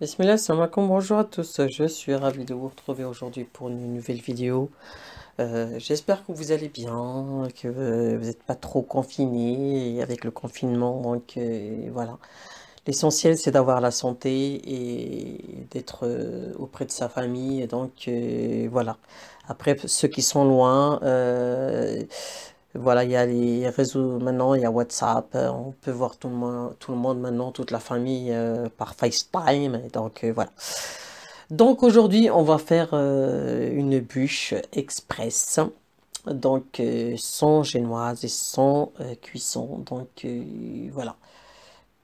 Bismillah, bonjour à tous, je suis ravi de vous retrouver aujourd'hui pour une nouvelle vidéo. Euh, j'espère que vous allez bien, que vous n'êtes pas trop confiné avec le confinement, voilà. L'essentiel c'est d'avoir la santé et d'être euh, auprès de sa famille, donc euh, voilà. Après, ceux qui sont loin, voilà, il y a les réseaux maintenant, il y a WhatsApp, euh, on peut voir tout le monde, tout le monde maintenant, toute la famille euh, par FaceTime, donc euh, voilà. Donc aujourd'hui, on va faire une bûche express, donc sans génoise et sans cuisson, donc voilà.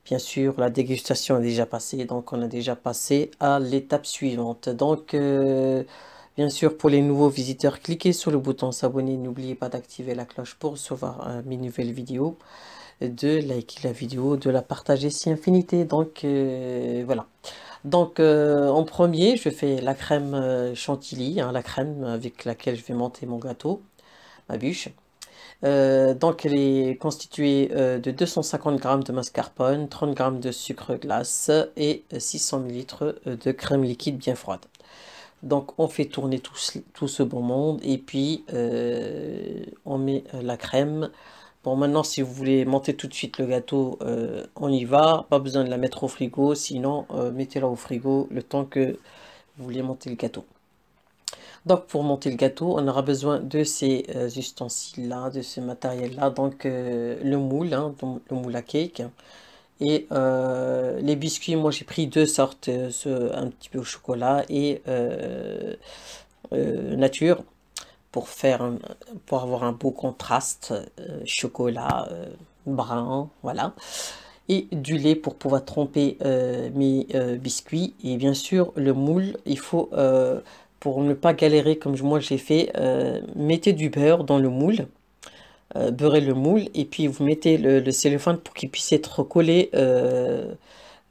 Bien sûr, la dégustation est déjà passée, donc on a déjà passé à l'étape suivante. Donc Bien sûr, pour les nouveaux visiteurs, cliquez sur le bouton s'abonner. N'oubliez pas d'activer la cloche pour recevoir euh, mes nouvelles vidéos, de liker la vidéo, de la partager si infinité. Donc, euh, voilà. Donc, euh, en premier, je fais la crème chantilly, hein, la crème avec laquelle je vais monter mon gâteau, ma bûche. donc elle est constituée de 250 g de mascarpone, 30 g de sucre glace et 600 ml de crème liquide bien froide. Donc on fait tourner tout ce, bon monde et puis euh, on met euh, la crème. Bon maintenant si vous voulez monter tout de suite le gâteau, euh, on y va. Pas besoin de la mettre au frigo, sinon mettez-la au frigo le temps que vous voulez monter le gâteau. Donc pour monter le gâteau, on aura besoin de ces ustensiles-là, de ce matériel-là. Donc le moule, hein, le moule à cake. Et euh, les biscuits, moi j'ai pris deux sortes, euh, un petit peu au chocolat et euh, nature, pour, faire pour avoir un beau contraste, chocolat, brun, voilà. Et du lait pour pouvoir tromper mes biscuits. Et bien sûr, le moule, il faut, pour ne pas galérer comme moi j'ai fait, mettez du beurre dans le moule euh, beurrez le moule et puis vous mettez le, cellophane pour qu'il puisse être collé euh,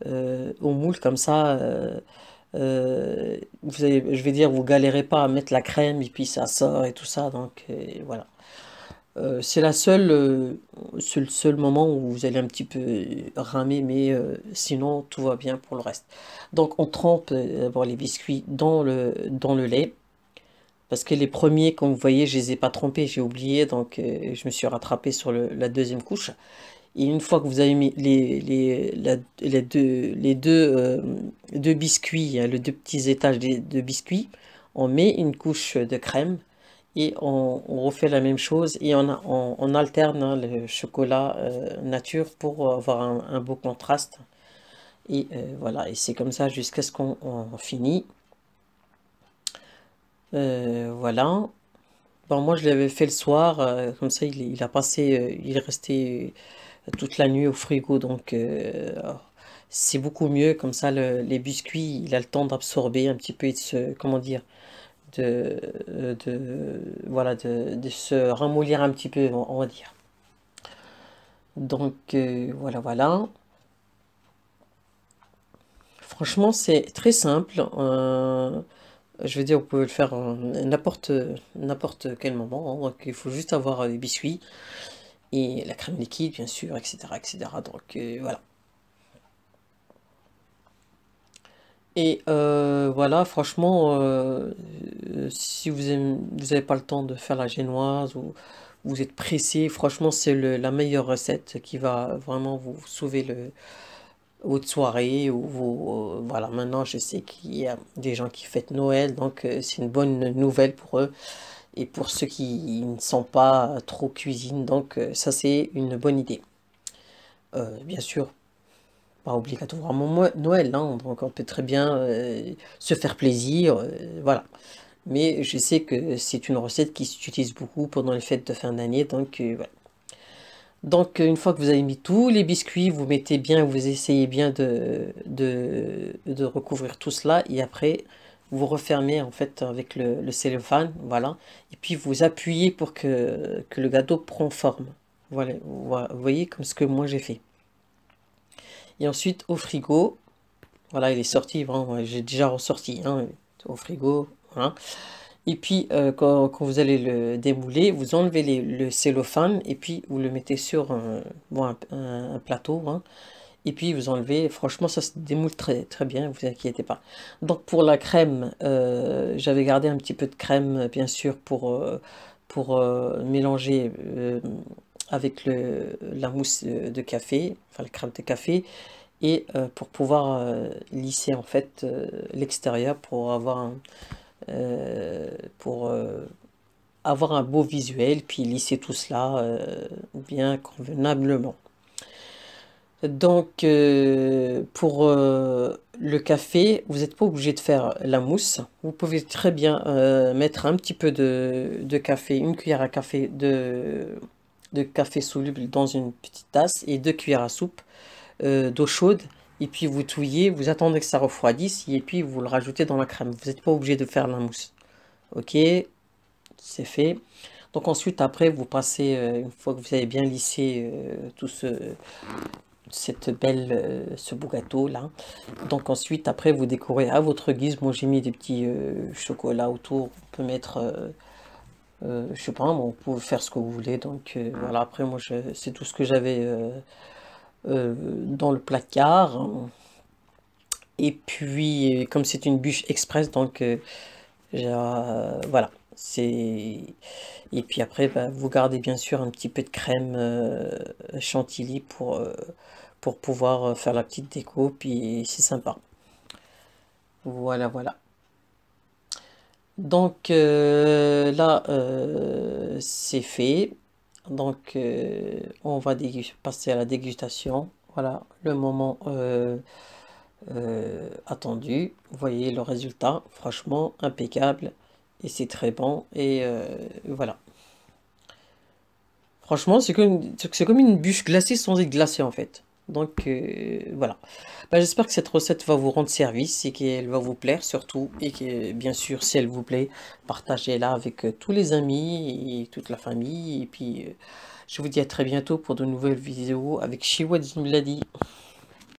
euh, au moule comme ça. je vais dire, vous galérez pas à mettre la crème et puis ça sort et tout ça. Donc voilà. c'est la seule, le seul moment où vous allez un petit peu ramer, mais sinon tout va bien pour le reste. Donc on trempe d'abord les biscuits dans le, dans le lait parce que les premiers, comme vous voyez, je ne les ai pas trompés, j'ai oublié, donc euh, je me suis rattrapé sur la deuxième couche. Et une fois que vous avez mis les, les, deux, les deux, euh, biscuits, hein, les deux petits étages de biscuits, on met une couche de crème et on, refait la même chose et on, alterne hein, le chocolat euh, nature pour avoir un, un beau contraste. Et voilà, et c'est comme ça jusqu'à ce qu'on finisse. Euh, voilà. Bon, moi, je l'avais fait le soir, euh, comme ça, il, a passé, euh, il est resté toute la nuit au frigo, donc c'est beaucoup mieux, comme ça, les biscuits, il a le temps d'absorber un petit peu et de se, comment dire, de, de voilà, de, de, se ramollir un petit peu, on, va dire. Donc, voilà, voilà. Franchement, c'est très simple. Je veux dire, vous pouvez le faire n'importe n'importe quel moment. Hein. il faut juste avoir les euh, biscuits et la crème liquide, bien sûr, etc. etc. Donc euh, voilà. Et euh, voilà, franchement, si vous n'avez pas le temps de faire la génoise ou vous êtes pressé, franchement, c'est la meilleure recette qui va vraiment vous sauver le, ou soirée ou, vous euh, voilà maintenant je sais qu'il y a des gens qui fêtent Noël donc euh, c'est une bonne nouvelle pour eux et pour ceux qui ne sont pas trop cuisine donc euh, ça c'est une bonne idée bien sûr pas obligatoirement Noël hein. donc on peut très bien se faire plaisir voilà mais je sais que c'est une recette qui s'utilise beaucoup pendant les fêtes de fin d'année donc voilà donc une fois que vous avez mis tous les biscuits, vous mettez bien, vous essayez bien de, recouvrir tout cela et après vous refermez en fait avec le, cellophane, voilà, et puis vous appuyez pour que, le gâteau prend forme. Voilà, vous voyez comme ce que moi j'ai fait. Et ensuite au frigo, voilà, il est sorti, j'ai déjà ressorti hein, au frigo, voilà. Hein. Et puis, euh, quand, vous allez le démouler vous enlevez le cellophane et puis vous le mettez sur un, plateau. Hein. et puis, vous enlevez. Franchement, ça se démoule très, très bien, vous inquiétez pas. Donc, pour la crème, euh, j'avais gardé un petit peu de crème, bien sûr, pour, euh, pour mélanger avec le, la mousse de café, enfin, la crème de café et pour pouvoir lisser en fait l'extérieur pour avoir un euh, pour euh, avoir un beau visuel, puis lisser tout cela euh, bien convenablement. Donc, pour le café, vous n'êtes pas obligé de faire la mousse. Vous pouvez très bien mettre un petit peu de, café, une cuillère à café de, café soluble dans une petite tasse et deux cuillères à soupe d'eau chaude et puis vous touillez, vous attendez que ça refroidisse, et puis vous le rajoutez dans la crème. Vous n'êtes pas obligé de faire la mousse. Ok, c'est fait. Donc ensuite, après, vous passez, euh, une fois que vous avez bien lissé euh, tout ce, cette belle, euh, ce beau gâteau là. Donc ensuite, après, vous décorez à votre guise. Moi, j'ai mis des petits chocolats autour. On peut mettre... je sais pas, bon, vous pouvez faire ce que vous voulez. Donc voilà, après, moi, je c'est tout ce que j'avais euh, dans le placard. Et puis, comme c'est une bûche express, donc euh, voilà voilà. Et puis après, bah, vous gardez bien sûr un petit peu de crème euh, chantilly pour, pour pouvoir faire la petite déco, puis c'est sympa. Voilà, voilà. Donc là, c'est fait. Donc, euh, on va passer à la dégustation. Voilà le moment euh, euh, attendu. Vous voyez le résultat, franchement impeccable. Et c'est très bon. Et voilà. Franchement, c'est comme une bûche glacée sans être glacée en fait. Donc euh, voilà. Bah, j'espère que cette recette va vous rendre service et qu'elle va vous plaire surtout. Et que bien sûr, si elle vous plaît, partagez-la avec euh, tous les amis et toute la famille. Et puis, euh, je vous dis à très bientôt pour de nouvelles vidéos avec Shiwa Zimladi.